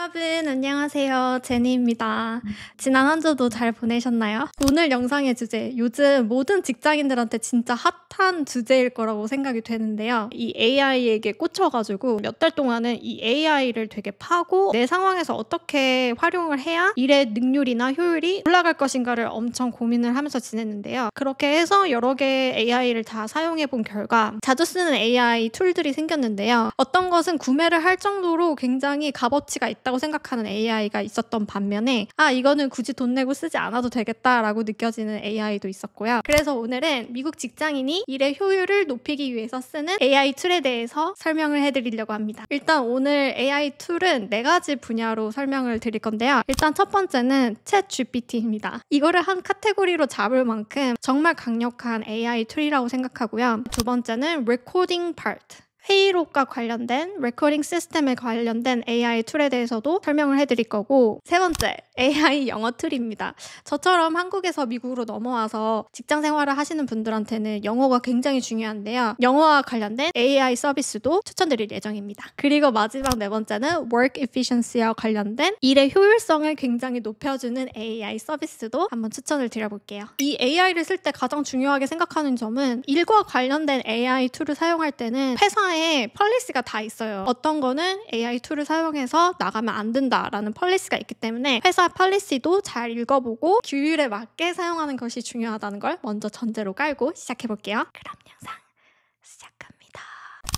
여러분 안녕하세요 제니입니다. 음. 지난 한 주도 잘 보내셨나요? 오늘 영상의 주제 요즘 모든 직장인들한테 진짜 핫한 주제일 거라고 생각이 되는데요. 이 AI에게 꽂혀가지고 몇 달 동안은 이 AI를 되게 파고 내 상황에서 어떻게 활용을 해야 일의 능률이나 효율이 올라갈 것인가를 엄청 고민을 하면서 지냈는데요. 그렇게 해서 여러 개의 AI를 다 사용해 본 결과 자주 쓰는 AI 툴들이 생겼는데요. 어떤 것은 구매를 할 정도로 굉장히 값어치가 있다. 되겠다고 생각하는 AI가 있었던 반면에 아 이거는 굳이 돈 내고 쓰지 않아도 되겠다라고 느껴지는 AI도 있었고요. 그래서 오늘은 미국 직장인이 일의 효율을 높이기 위해서 쓰는 AI 툴에 대해서 설명을 해드리려고 합니다. 일단 오늘 AI 툴은 네 가지 분야로 설명을 드릴 건데요. 일단 첫 번째는 챗 GPT입니다. 이거를 한 카테고리로 잡을 만큼 정말 강력한 AI 툴이라고 생각하고요. 두 번째는 recording part. 회의록과 관련된 레코딩 시스템에 관련된 AI 툴에 대해서도 설명을 해드릴 거고 세 번째 AI 영어 툴입니다. 저처럼 한국에서 미국으로 넘어와서 직장 생활을 하시는 분들한테는 영어가 굉장히 중요한데요. 영어와 관련된 AI 서비스도 추천드릴 예정입니다. 그리고 마지막 네 번째는 Work Efficiency와 관련된 일의 효율성을 굉장히 높여주는 AI 서비스도 한번 추천을 드려볼게요. 이 AI를 쓸 때 가장 중요하게 생각하는 점은 일과 관련된 AI 툴을 사용할 때는 회사의 회사에 펄리스가다 있어요. 어떤 거는 AI 툴을 사용해서 나가면 안 된다라는 펄리스가 있기 때문에 회사 펄리스도잘 읽어보고 규율에 맞게 사용하는 것이 중요하다는 걸 먼저 전제로 깔고 시작해 볼게요. 그럼 영상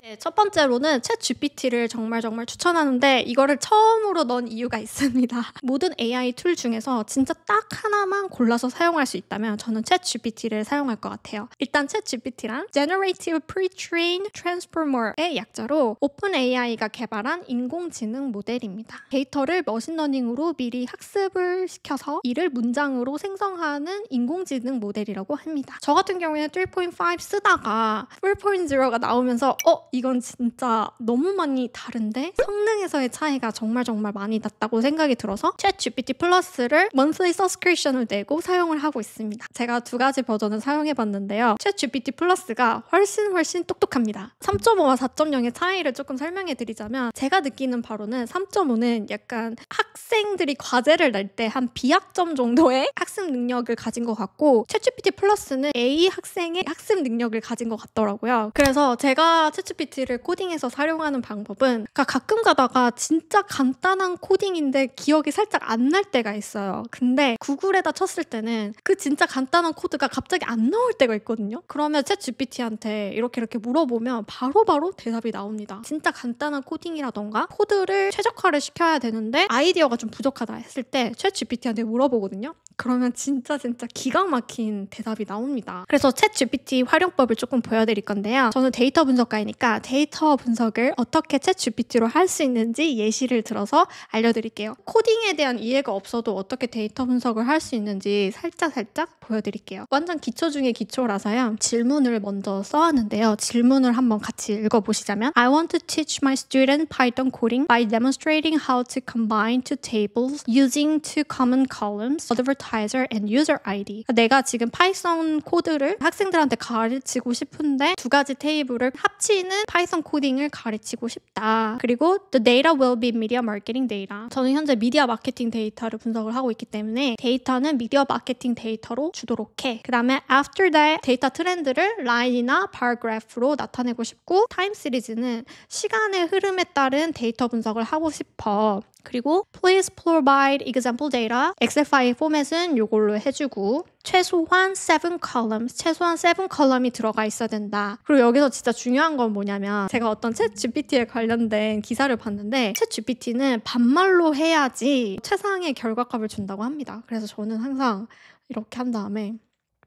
네, 첫 번째로는 채 GPT를 정말 정말 추천하는데 이거를 처음으로 넣은 이유가 있습니다. 모든 AI 툴 중에서 진짜 딱 하나만 골라서 사용할 수 있다면 저는 채 GPT를 사용할 것 같아요. 일단 채 g p t 랑 Generative Pre-trained Transformer의 약자로 오픈 AI가 개발한 인공지능 모델입니다. 데이터를 머신러닝으로 미리 학습을 시켜서 이를 문장으로 생성하는 인공지능 모델이라고 합니다. 저 같은 경우에는 3.5 쓰다가 4.0가 나오면서 어 이건 진짜 너무 많이 다른데 성능에서의 차이가 정말 정말 많이 났다고 생각이 들어서 챗 GPT 플러스를 monthly subscription을 내고 사용을 하고 있습니다. 제가 두 가지 버전을 사용해 봤는데요. 챗 GPT 플러스가 훨씬 훨씬 똑똑합니다. 3.5와 4.0의 차이를 조금 설명해 드리자면 제가 느끼는 바로는 3.5는 약간 학생들이 과제를 낼 때 한 비학점 정도의 학습 능력을 가진 것 같고 챗 GPT 플러스는 A 학생의 학습 능력을 가진 것 같더라고요. 그래서 제가 챗 GPT GPT를 코딩해서 사용하는 방법은 그러니까 가끔 가다가 진짜 간단한 코딩인데 기억이 살짝 안 날 때가 있어요. 근데 구글에다 쳤을 때는 그 진짜 간단한 코드가 갑자기 안 나올 때가 있거든요. 그러면 챗 GPT한테 이렇게 이렇게 물어보면 바로바로 바로 대답이 나옵니다. 진짜 간단한 코딩이라던가 코드를 최적화를 시켜야 되는데 아이디어가 좀 부족하다 했을 때챗 GPT한테 물어보거든요. 그러면 진짜 진짜 기가 막힌 대답이 나옵니다. 그래서 챗 GPT 활용법을 조금 보여드릴 건데요. 저는 데이터 분석가이니까 데이터 분석을 어떻게 챗 GPT로 할 수 있는지 예시를 들어서 알려드릴게요. 코딩에 대한 이해가 없어도 어떻게 데이터 분석을 할 수 있는지 살짝 살짝 보여드릴게요. 완전 기초 중에 기초라서요. 질문을 먼저 써왔는데요. 질문을 한번 같이 읽어보시자면 I want to teach my student Python coding by demonstrating how to combine two tables using two common columns, advertiser and user ID. 내가 지금 파이썬 코드를 학생들한테 가르치고 싶은데 두 가지 테이블을 합치는 나는 파이썬 코딩을 가르치고 싶다. 그리고 the data will be media marketing data. 저는 현재 미디어 마케팅 데이터를 분석을 하고 있기 때문에 데이터는 미디어 마케팅 데이터로 주도록 해. 그 다음에 after that 데이터 트렌드를 라인이나 p a a r g r a p h 로 나타내고 싶고 타임 시리즈는 시간의 흐름에 따른 데이터 분석을 하고 싶어. 그리고 please provide example data 엑셀 파일 포맷은 요걸로 해주고 최소한 7 columns 최소한 7 column이 들어가 있어야 된다 그리고 여기서 진짜 중요한 건 뭐냐면 제가 어떤 챗 GPT에 관련된 기사를 봤는데 챗 GPT는 반말로 해야지 최상의 결과값을 준다고 합니다 그래서 저는 항상 이렇게 한 다음에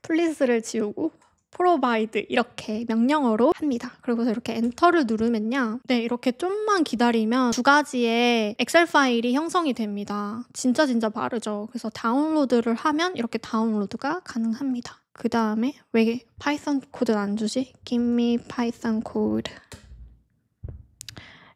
플리스를 지우고 프로바이드 이렇게 명령어로 합니다. 그리고서 이렇게 엔터를 누르면요. 네, 이렇게 좀만 기다리면 두 가지의 엑셀 파일이 형성이 됩니다. 진짜 진짜 빠르죠. 그래서 다운로드를 하면 이렇게 다운로드가 가능합니다. 그 다음에 왜 파이썬 코드는 안 주지? Give me Python code.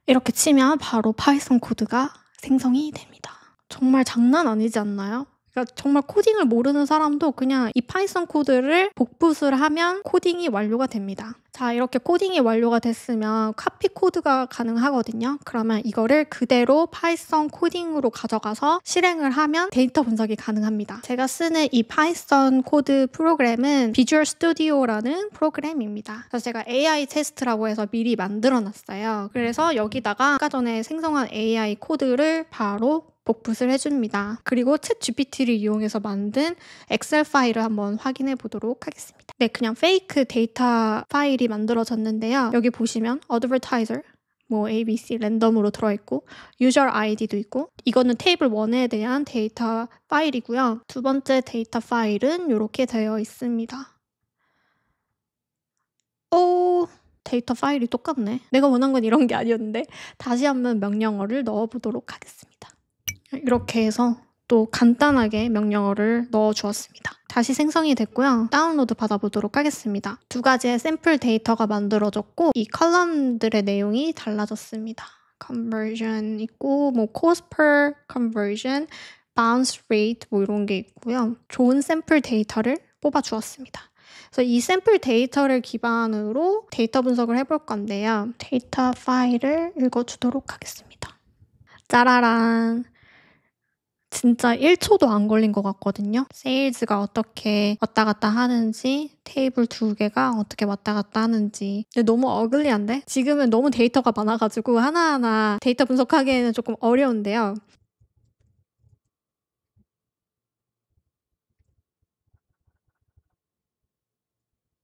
이렇게 치면 바로 파이썬 코드가 생성이 됩니다. 정말 장난 아니지 않나요? 그러니까 정말 코딩을 모르는 사람도 그냥 이 파이썬 코드를 복붙을 하면 코딩이 완료가 됩니다. 자, 이렇게 코딩이 완료가 됐으면 카피 코드가 가능하거든요. 그러면 이거를 그대로 파이썬 코딩으로 가져가서 실행을 하면 데이터 분석이 가능합니다. 제가 쓰는 이 파이썬 코드 프로그램은 비주얼 스튜디오라는 프로그램입니다. 그래서 제가 AI 테스트라고 해서 미리 만들어 놨어요. 그래서 여기다가 아까 전에 생성한 AI 코드를 바로 복붙을 해줍니다. 그리고 챗 GPT를 이용해서 만든 엑셀 파일을 한번 확인해 보도록 하겠습니다. 네, 그냥 페이크 데이터 파일이 만들어졌는데요. 여기 보시면 advertiser 뭐 ABC 랜덤으로 들어있고 user ID도 있고 이거는 테이블 1에 대한 데이터 파일이고요. 두 번째 데이터 파일은 이렇게 되어 있습니다. 오 데이터 파일이 똑같네. 내가 원한 건 이런 게 아니었는데 다시 한번 명령어를 넣어보도록 하겠습니다. 이렇게 해서 또 간단하게 명령어를 넣어 주었습니다. 다시 생성이 됐고요. 다운로드 받아보도록 하겠습니다. 두 가지의 샘플 데이터가 만들어졌고 이 컬럼들의 내용이 달라졌습니다. conversion 있고 뭐 cost per conversion, bounce rate 뭐 이런 게 있고요. 좋은 샘플 데이터를 뽑아 주었습니다. 그래서 이 샘플 데이터를 기반으로 데이터 분석을 해볼 건데요. 데이터 파일을 읽어주도록 하겠습니다. 짜라란 진짜 1초도 안 걸린 것 같거든요. 세일즈가 어떻게 왔다 갔다 하는지, 테이블 두 개가 어떻게 왔다 갔다 하는지. 근데 너무 어글리한데? 지금은 너무 데이터가 많아가지고 하나하나 데이터 분석하기에는 조금 어려운데요.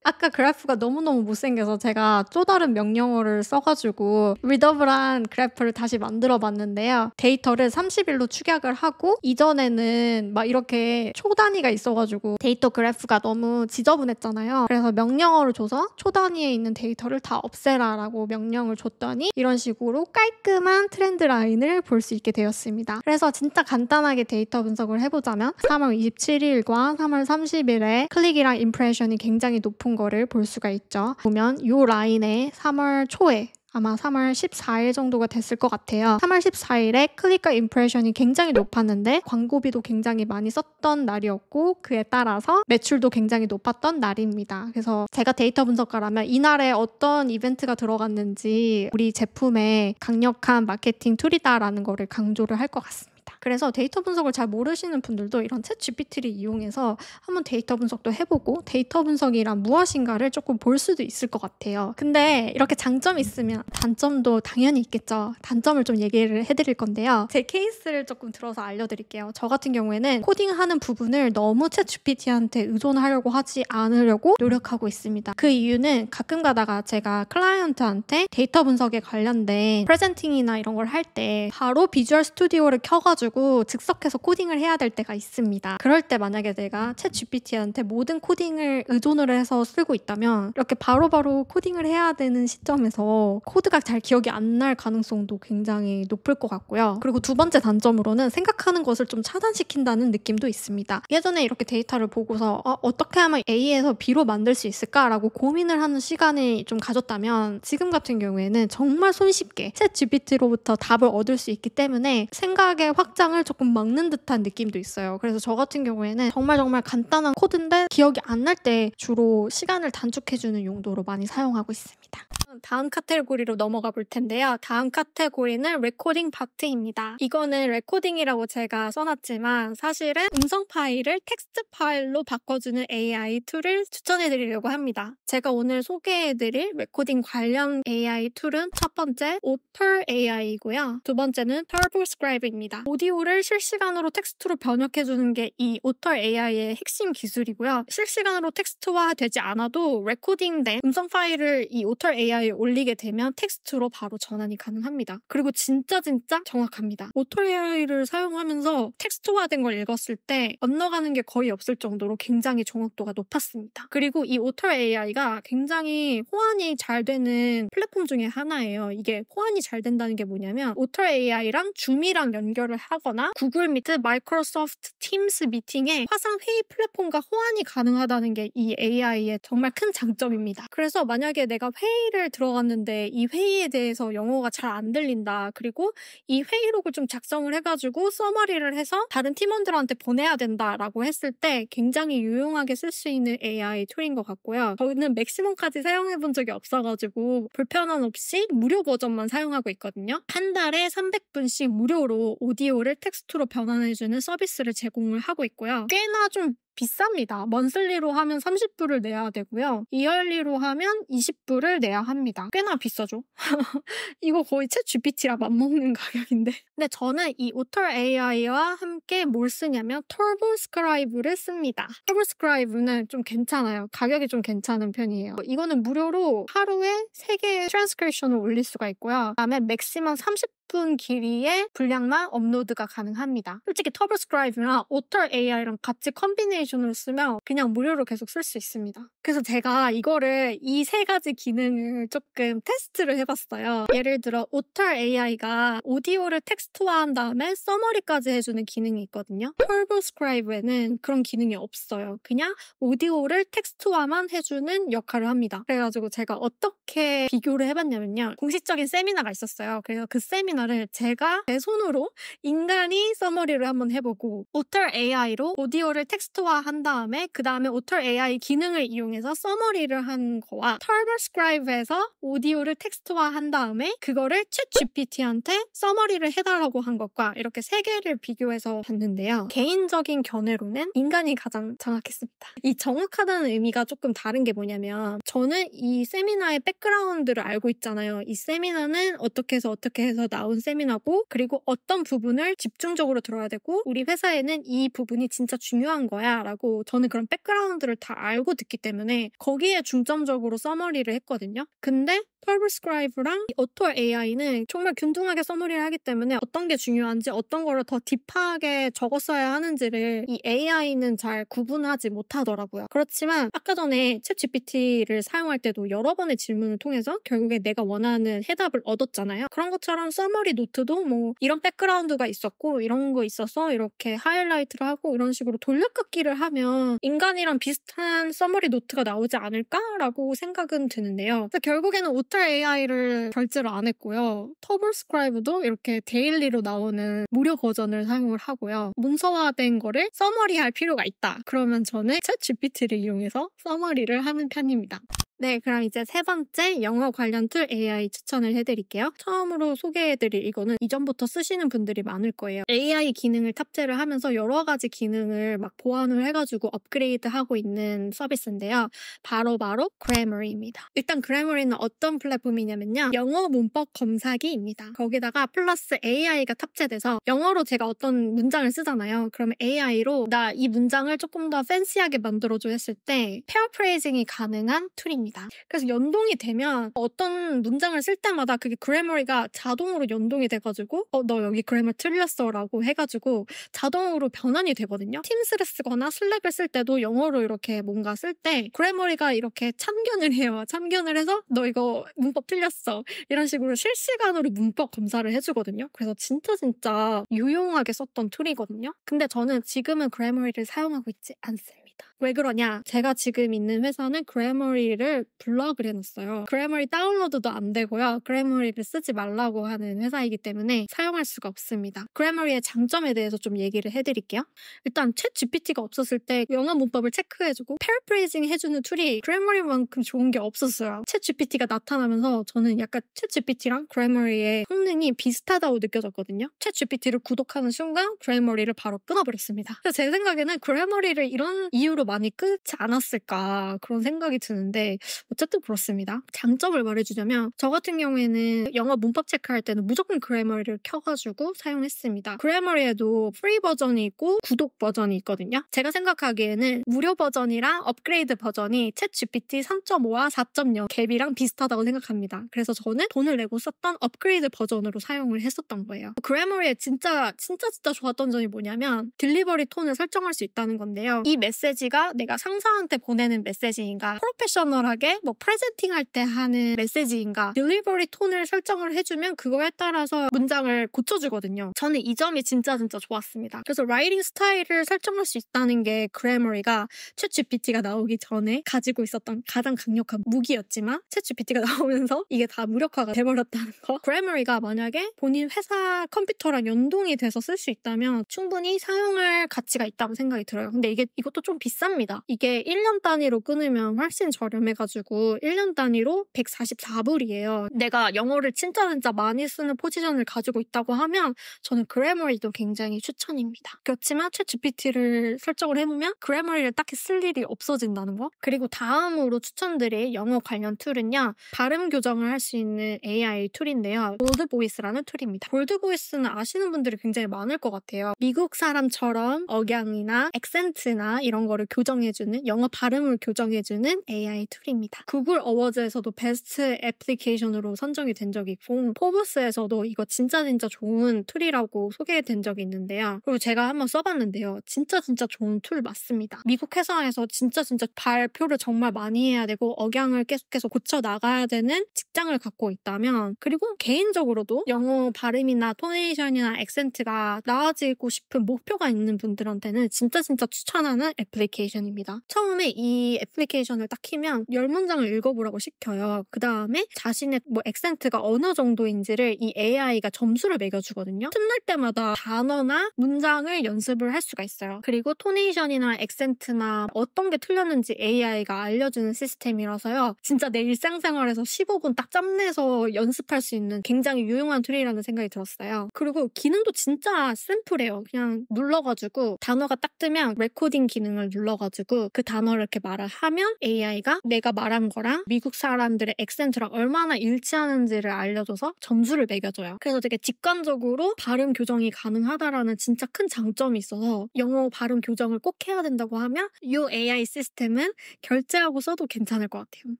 아까 그래프가 너무너무 못생겨서 제가 또 다른 명령어를 써가지고 리더블한 그래프를 다시 만들어 봤는데요. 데이터를 30일로 축약을 하고 이전에는 막 이렇게 초단위가 있어가지고 데이터 그래프가 너무 지저분했잖아요. 그래서 명령어를 줘서 초단위에 있는 데이터를 다 없애라라고 명령을 줬더니 이런 식으로 깔끔한 트렌드 라인을 볼 수 있게 되었습니다. 그래서 진짜 간단하게 데이터 분석을 해보자면 3월 27일과 3월 30일에 클릭이랑 임프레션이 굉장히 높은 거를 볼 수가 있죠. 보면 이 라인에 3월 초에 아마 3월 14일 정도가 됐을 것 같아요. 3월 14일에 클릭과 임프레션이 굉장히 높았는데 광고비도 굉장히 많이 썼던 날이었고 그에 따라서 매출도 굉장히 높았던 날입니다. 그래서 제가 데이터 분석가라면 이날에 어떤 이벤트가 들어갔는지 우리 제품에 강력한 마케팅 툴이다라는 거를 강조를 할 것 같습니다. 그래서 데이터 분석을 잘 모르시는 분들도 이런 챗 GPT를 이용해서 한번 데이터 분석도 해보고 데이터 분석이란 무엇인가를 조금 볼 수도 있을 것 같아요. 근데 이렇게 장점이 있으면 단점도 당연히 있겠죠. 단점을 좀 얘기를 해드릴 건데요. 제 케이스를 조금 들어서 알려드릴게요. 저 같은 경우에는 코딩하는 부분을 너무 챗 GPT한테 의존하려고 하지 않으려고 노력하고 있습니다. 그 이유는 가끔 가다가 제가 클라이언트한테 데이터 분석에 관련된 프레젠팅이나 이런 걸 할 때 바로 비주얼 스튜디오를 켜가지고 가지고 즉석해서 코딩을 해야 될 때가 있습니다. 그럴 때 만약에 내가 채 GPT한테 모든 코딩을 의존을 해서 쓰고 있다면 이렇게 바로바로 바로 코딩을 해야 되는 시점에서 코드가 잘 기억이 안 날 가능성도 굉장히 높을 것 같고요. 그리고 두 번째 단점으로는 생각하는 것을 좀 차단시킨다는 느낌도 있습니다. 예전에 이렇게 데이터를 보고서 어, 떻게 하면 A에서 B로 만들 수 있을까라고 고민을 하는 시간이 좀 가졌다면 지금 같은 경우에는 정말 손쉽게 채 GPT로부터 답을 얻을 수 있기 때문에 생각의 확장 성장을 조금 막는 듯한 느낌도 있어요. 그래서 저 같은 경우에는 정말 정말 간단한 코드인데 기억이 안 날 때 주로 시간을 단축해주는 용도로 많이 사용하고 있습니다. 다음 카테고리로 넘어가 볼 텐데요. 다음 카테고리는 레코딩 파트입니다. 이거는 레코딩이라고 제가 써놨지만 사실은 음성 파일을 텍스트 파일로 바꿔주는 AI 툴을 추천해 드리려고 합니다. 제가 오늘 소개해 드릴 레코딩 관련 AI 툴은 첫 번째 오플 AI이고요. 두 번째는 t r 터보스크라이 e 입니다 오디오를 실시간으로 텍스트로 번역해 주는 게 이 오털 AI의 핵심 기술이고요. 실시간으로 텍스트화 되지 않아도 레코딩된 음성 파일을 이 오털 AI 기사에 올리게 되면 텍스트로 바로 전환이 가능합니다. 그리고 진짜 진짜 정확합니다. 오토 AI를 사용하면서 텍스트화된 걸 읽었을 때 건너가는 게 거의 없을 정도로 굉장히 정확도가 높았습니다. 그리고 이 오토 AI가 굉장히 호환이 잘 되는 플랫폼 중에 하나예요. 이게 호환이 잘 된다는 게 뭐냐면 오토 AI랑 줌이랑 연결을 하거나 구글 미트, 마이크로소프트 팀스 미팅에 화상 회의 플랫폼과 호환이 가능하다는 게 이 AI의 정말 큰 장점입니다. 그래서 만약에 내가 회의를 들어갔는데 이 회의에 대해서 영어가 잘 안 들린다. 그리고 이 회의록을 좀 작성을 해가지고 써머리를 해서 다른 팀원들한테 보내야 된다라고 했을 때 굉장히 유용하게 쓸 수 있는 AI 툴인 것 같고요. 저는 희 맥시멈까지 사용해 본 적이 없어가지고 불편함 없이 무료 버전만 사용하고 있거든요. 한 달에 300분씩 무료로 오디오를 텍스트로 변환해주는 서비스를 제공을 하고 있고요. 꽤나 좀 비쌉니다. 먼슬리로 하면 30불을 내야 되고요. 이열리로 하면 20불을 내야 합니다. 꽤나 비싸죠? 이거 거의 채 GPT라 맞먹는 가격인데. 근데 저는 이 오털 AI와 함께 뭘 쓰냐면 톨보 스크라이브를 씁니다. 톨보 스크라이브는 좀 괜찮아요. 가격이 좀 괜찮은 편이에요. 이거는 무료로 하루에 3개의 트랜스크립션을 올릴 수가 있고요. 그다음에 맥시멈 30 짧은 길이의 분량만 업로드가 가능합니다. 솔직히 터블스크라이브나 오털 AI랑 같이 컨비네이션으로 쓰면 그냥 무료로 계속 쓸 수 있습니다. 그래서 제가 이거를 이 세 가지 기능을 조금 테스트를 해봤어요. 예를 들어 오털 AI가 오디오를 텍스트화한 다음에 서머리까지 해주는 기능이 있거든요. 터블스크라이브에는 그런 기능이 없어요. 그냥 오디오를 텍스트화만 해주는 역할을 합니다. 그래가지고 제가 어떻게 비교를 해봤냐면요. 공식적인 세미나가 있었어요. 그래서 그 세미나 하나를 제가 내 손으로 인간이 써머리를 한번 해보고 오털 AI로 오디오를 텍스트화한 다음에 그 다음에 오털 AI 기능을 이용해서 써머리를 한 거와 터버스크라이브에서 오디오를 텍스트화한 다음에 그거를 챗 GPT한테 써머리를 해달라고 한 것과 이렇게 세 개를 비교해서 봤는데요. 개인적인 견해로는 인간이 가장 정확했습니다. 이 정확하다는 의미가 조금 다른 게 뭐냐면 저는 이 세미나의 백그라운드를 알고 있잖아요. 이 세미나는 어떻게 해서 어떻게 해서 나온 나온 세미나고 그리고 어떤 부분을 집중적으로 들어야 되고 우리 회사에는 이 부분이 진짜 중요한 거야 라고 저는 그런 백그라운드를 다 알고 듣기 때문에 거기에 중점적으로 서머리를 했거든요. 근데 펄브스크라이브랑 오토 AI는 정말 균등하게 써머리를 하기 때문에 어떤 게 중요한지 어떤 거를 더 딥하게 적었어야 하는지를 이 AI는 잘 구분하지 못하더라고요. 그렇지만 아까 전에 챗 GPT를 사용할 때도 여러 번의 질문을 통해서 결국에 내가 원하는 해답을 얻었잖아요. 그런 것처럼 써머리 노트도 뭐 이런 백그라운드가 있었고 이런 거 있어서 이렇게 하이라이트를 하고 이런 식으로 돌려깎기를 하면 인간이랑 비슷한 써머리 노트가 나오지 않을까라고 생각은 드는데요. 결국에는 오토 챕터 AI를 결제를 안 했고요. 터블스크라이브도 이렇게 데일리로 나오는 무료 버전을 사용을 하고요. 문서화된 거를 써머리할 필요가 있다. 그러면 저는 챗 GPT를 이용해서 써머리를 하는 편입니다. 네, 그럼 이제 세 번째 영어 관련 툴 AI 추천을 해드릴게요. 처음으로 소개해드릴 이거는 이전부터 쓰시는 분들이 많을 거예요. AI 기능을 탑재를 하면서 여러 가지 기능을 막 보완을 해가지고 업그레이드하고 있는 서비스인데요. 바로 바로 그래머리입니다. 일단 그래머리는 어떤 플랫폼이냐면요, 영어 문법 검사기입니다. 거기다가 플러스 AI가 탑재돼서 영어로 제가 어떤 문장을 쓰잖아요. 그러면 AI로 나 이 문장을 조금 더 팬시하게 만들어줘 했을 때 페어프레이징이 가능한 툴입니다. 있습니다. 그래서 연동이 되면 어떤 문장을 쓸 때마다 그게 그래머리가 자동으로 연동이 돼가지고 어, 너 여기 그래머 틀렸어 라고 해가지고 자동으로 변환이 되거든요. 팀스를 쓰거나 슬랙을 쓸 때도 영어로 이렇게 뭔가 쓸 때 그래머리가 이렇게 참견을 해요. 참견을 해서 너 이거 문법 틀렸어 이런 식으로 실시간으로 문법 검사를 해주거든요. 그래서 진짜 진짜 유용하게 썼던 툴이거든요. 근데 저는 지금은 그래머리를 사용하고 있지 않습니다. 왜 그러냐? 제가 지금 있는 회사는 그래머리를 블럭을 해놨어요. 그래머리 다운로드도 안 되고요. 그래머리를 쓰지 말라고 하는 회사이기 때문에 사용할 수가 없습니다. 그래머리의 장점에 대해서 좀 얘기를 해드릴게요. 일단 챗 GPT가 없었을 때 영어 문법을 체크해주고 패러프레이징 해주는 툴이 그래머리만큼 좋은 게 없었어요. 챗 GPT가 나타나면서 저는 약간 챗 GPT랑 그래머리의 성능이 비슷하다고 느껴졌거든요. 챗 GPT를 구독하는 순간 그래머리를 바로 끊어버렸습니다. 제 생각에는 그래머리를 이런 이유로 많이 끄지 않았을까 그런 생각이 드는데 어쨌든 그렇습니다. 장점을 말해주자면 저 같은 경우에는 영어 문법 체크할 때는 무조건 그래머리를 켜가지고 사용했습니다. 그래머리에도 프리 버전이 있고 구독 버전이 있거든요. 제가 생각하기에는 무료 버전이랑 업그레이드 버전이 챗 GPT 3.5와 4.0 갭이랑 비슷하다고 생각합니다. 그래서 저는 돈을 내고 썼던 업그레이드 버전으로 사용을 했었던 거예요. 그래머리의 진짜 진짜 진짜 좋았던 점이 뭐냐면 딜리버리 톤을 설정할 수 있다는 건데요. 이 메시지가 내가 상사한테 보내는 메시지인가 프로페셔널하게 뭐 프레젠팅할 때 하는 메시지인가 딜리버리 톤을 설정을 해주면 그거에 따라서 문장을 고쳐주거든요. 저는 이 점이 진짜 진짜 좋았습니다. 그래서 라이팅 스타일을 설정할 수 있다는 게 그래머리가 챗 GPT가 나오기 전에 가지고 있었던 가장 강력한 무기였지만 챗 GPT가 나오면서 이게 다 무력화가 돼버렸다는 거. 그래머리가 만약에 본인 회사 컴퓨터랑 연동이 돼서 쓸 수 있다면 충분히 사용할 가치가 있다고 생각이 들어요. 근데 이게 이것도 좀 비싸. 비쌉니다. 이게 1년 단위로 끊으면 훨씬 저렴해가지고 1년 단위로 144불이에요. 내가 영어를 진짜 진짜 많이 쓰는 포지션을 가지고 있다고 하면 저는 그래머리도 굉장히 추천입니다. 그렇지만 최 GPT를 설정을 해놓으면 그래머리를 딱히 쓸 일이 없어진다는 거. 그리고 다음으로 추천드릴 영어 관련 툴은요. 발음 교정을 할 수 있는 AI 툴인데요. 볼드보이스라는 툴입니다. 볼드보이스는 아시는 분들이 굉장히 많을 것 같아요. 미국 사람처럼 억양이나 액센트나 이런 거를 교정해주는 영어 발음을 교정해주는 AI 툴입니다. 구글 어워즈에서도 베스트 애플리케이션으로 선정이 된 적이 있고 포브스에서도 이거 진짜 진짜 좋은 툴이라고 소개된 적이 있는데요. 그리고 제가 한번 써봤는데요. 진짜 진짜 좋은 툴 맞습니다. 미국 회사에서 진짜 진짜 발표를 정말 많이 해야 되고 억양을 계속해서 고쳐 나가야 되는 직장을 갖고 있다면 그리고 개인적으로도 영어 발음이나 토네이션이나 액센트가 나아지고 싶은 목표가 있는 분들한테는 진짜 진짜 추천하는 애플리케이션 애플리케이션입니다. 처음에 이 애플리케이션을 딱 키면 열 문장을 읽어보라고 시켜요. 그 다음에 자신의 뭐 액센트가 어느 정도인지를 이 AI가 점수를 매겨주거든요. 틈날 때마다 단어나 문장을 연습을 할 수가 있어요. 그리고 토네이션이나 액센트나 어떤 게 틀렸는지 AI가 알려주는 시스템이라서요. 진짜 내 일상생활에서 15분 딱 짬내서 연습할 수 있는 굉장히 유용한 툴이라는 생각이 들었어요. 그리고 기능도 진짜 심플해요. 그냥 눌러가지고 단어가 딱 뜨면 레코딩 기능을 눌러 불러가지고 그 단어를 이렇게 말을 하면 AI가 내가 말한 거랑 미국 사람들의 액센트랑 얼마나 일치하는지를 알려줘서 점수를 매겨줘요. 그래서 되게 직관적으로 발음 교정이 가능하다라는 진짜 큰 장점이 있어서 영어 발음 교정을 꼭 해야 된다고 하면 이 AI 시스템은 결제하고 써도 괜찮을 것 같아요.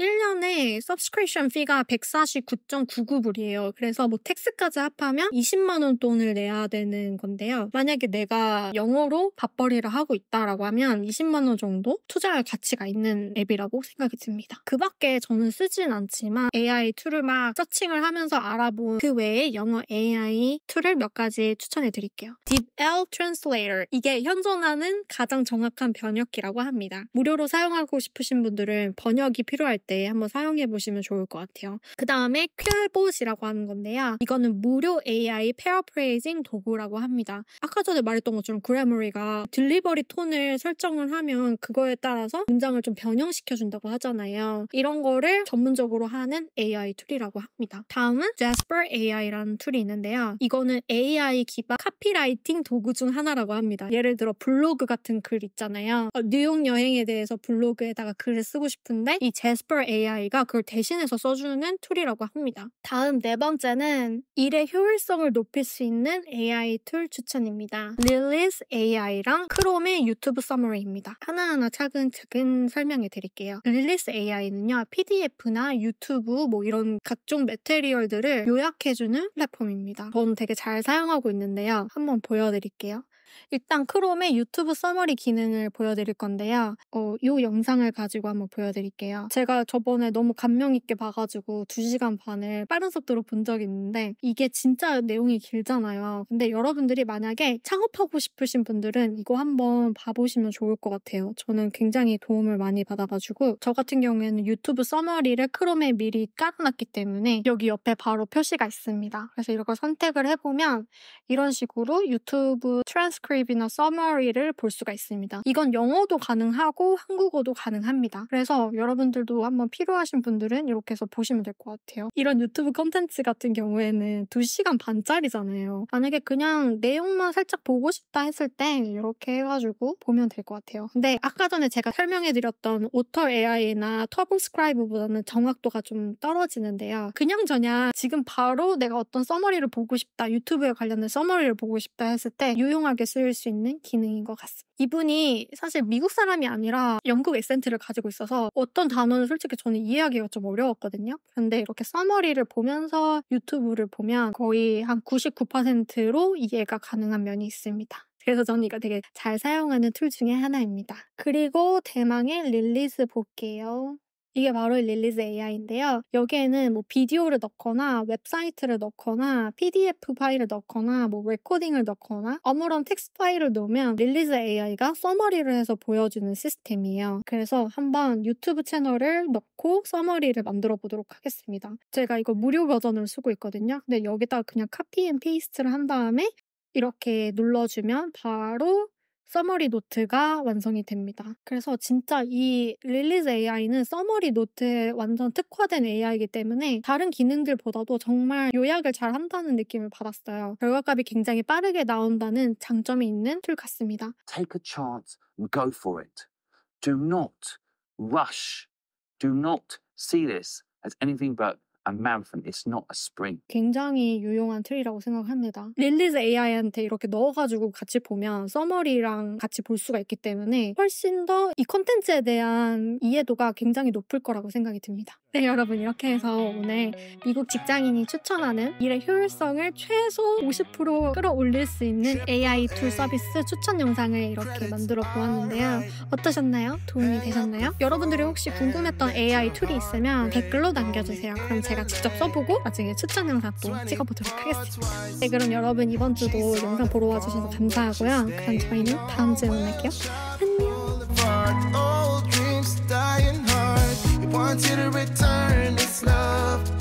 1년에 서브스크립션 피가 149.99불이에요. 그래서 뭐 텍스까지 합하면 20만 원 돈을 내야 되는 건데요. 만약에 내가 영어로 밥벌이를 하고 있다라고 하면 20만 3 0만원 정도 투자할 가치가 있는 앱이라고 생각이 듭니다. 그 밖에 저는 쓰진 않지만 AI 툴을 막 서칭을 하면서 알아본 그 외에 영어 AI 툴을 몇 가지 추천해 드릴게요. DeepL Translator 이게 현존하는 가장 정확한 번역기라고 합니다. 무료로 사용하고 싶으신 분들은 번역이 필요할 때 한번 사용해 보시면 좋을 것 같아요. 그 다음에 큐알봇이라고 하는 건데요. 이거는 무료 AI 페어프레이징 도구라고 합니다. 아까 전에 말했던 것처럼 그래머리가 딜리버리 톤을 설정을 하면 하면 그거에 따라서 문장을 좀 변형시켜 준다고 하잖아요. 이런 거를 전문적으로 하는 AI 툴이라고 합니다. 다음은 Jasper AI라는 툴이 있는데요. 이거는 AI 기반 카피라이팅 도구 중 하나라고 합니다. 예를 들어 블로그 같은 글 있잖아요. 어, 뉴욕 여행에 대해서 블로그에다가 글을 쓰고 싶은데 이 Jasper AI가 그걸 대신해서 써주는 툴이라고 합니다. 다음 네 번째는 일의 효율성을 높일 수 있는 AI 툴 추천입니다. Lilith AI랑 크롬의 유튜브 서머리입니다. 있습니다. 하나하나 차근차근 설명해 드릴게요. 릴리스 AI는요, PDF나 유튜브 뭐 이런 각종 메테리얼들을 요약해주는 플랫폼입니다. 저는 되게 잘 사용하고 있는데요. 한번 보여드릴게요. 일단 크롬의 유튜브 서머리 기능을 보여드릴 건데요. 어, 이 영상을 가지고 한번 보여드릴게요. 제가 저번에 너무 감명 있게 봐가지고 2시간 반을 빠른 속도로 본 적이 있는데 이게 진짜 내용이 길잖아요. 근데 여러분들이 만약에 창업하고 싶으신 분들은 이거 한번 봐보시면 좋을 것 같아요. 저는 굉장히 도움을 많이 받아가지고 저 같은 경우에는 유튜브 서머리를 크롬에 미리 깔아놨기 때문에 여기 옆에 바로 표시가 있습니다. 그래서 이걸 선택을 해보면 이런 식으로 유튜브 트랜스 크립이나 서머리를 볼 수가 있습니다. 이건 영어도 가능하고 한국어도 가능합니다. 그래서 여러분들도 한번 필요하신 분들은 이렇게 해서 보시면 될 것 같아요. 이런 유튜브 컨텐츠 같은 경우에는 2시간 반짜리잖아요. 만약에 그냥 내용만 살짝 보고 싶다 했을 때 이렇게 해가지고 보면 될 것 같아요. 근데 아까 전에 제가 설명해드렸던 오터 AI나 터보 스크라이브보다는 정확도가 좀 떨어지는데요. 그냥 저냥 지금 바로 내가 어떤 서머리를 보고 싶다, 유튜브에 관련된 서머리를 보고 싶다 했을 때 유용하게 다양하게 쓰일 수 있는 기능인 것 같습니다. 이분이 사실 미국 사람이 아니라 영국 액센트를 가지고 있어서 어떤 단어는 솔직히 저는 이해하기가 좀 어려웠거든요. 근데 이렇게 서머리를 보면서 유튜브를 보면 거의 한 99%로 이해가 가능한 면이 있습니다. 그래서 저는 이거 되게 잘 사용하는 툴 중에 하나입니다. 그리고 대망의 릴리스 볼게요. 이게 바로 릴리즈 AI인데요. 여기에는 뭐 비디오를 넣거나 웹사이트를 넣거나 PDF 파일을 넣거나 뭐 레코딩을 넣거나 아무런 텍스트 파일을 넣으면 릴리즈 AI가 서머리를 해서 보여주는 시스템이에요. 그래서 한번 유튜브 채널을 넣고 서머리를 만들어 보도록 하겠습니다. 제가 이거 무료 버전을 쓰고 있거든요. 근데 여기다 그냥 카피 앤 페이스트를 한 다음에 이렇게 눌러주면 바로 써머리 노트가 완성이 됩니다. 그래서 진짜 이 릴리즈 AI는 써머리 노트에 완전 특화된 AI이기 때문에 다른 기능들보다도 정말 요약을 잘 한다는 느낌을 받았어요. 결과값이 굉장히 빠르게 나온다는 장점이 있는 툴 같습니다. Take a chance go for it. Do not rush. Do not see this as anything but a marathon. i s not a sprint. 굉장히 유용한 틀이라고 생각합니다. 릴리즈 AI한테 이렇게 넣어가지고 같이 보면 서머리랑 같이 볼 수가 있기 때문에 훨씬 더이 컨텐츠에 대한 이해도가 굉장히 높을 거라고 생각이 듭니다. 네, 여러분 이렇게 해서 오늘 미국 직장인이 추천하는 일의 효율성을 최소 50% 끌어올릴 수 있는 AI 툴 서비스 추천 영상을 이렇게 만들어 보았는데요. 어떠셨나요? 도움이 되셨나요? 여러분들이 혹시 궁금했던 AI 툴이 있으면 댓글로 남겨주세요. 그럼 제가 제가 직접 네. 써보고 나중에 추천 영상 도 찍어보도록 아, 하겠습니다. 네, 그럼 여러분 이번 주도 영상 보러 와주셔서 감사하고요. 그럼 저희는 다음 주에 만날게요. 안녕!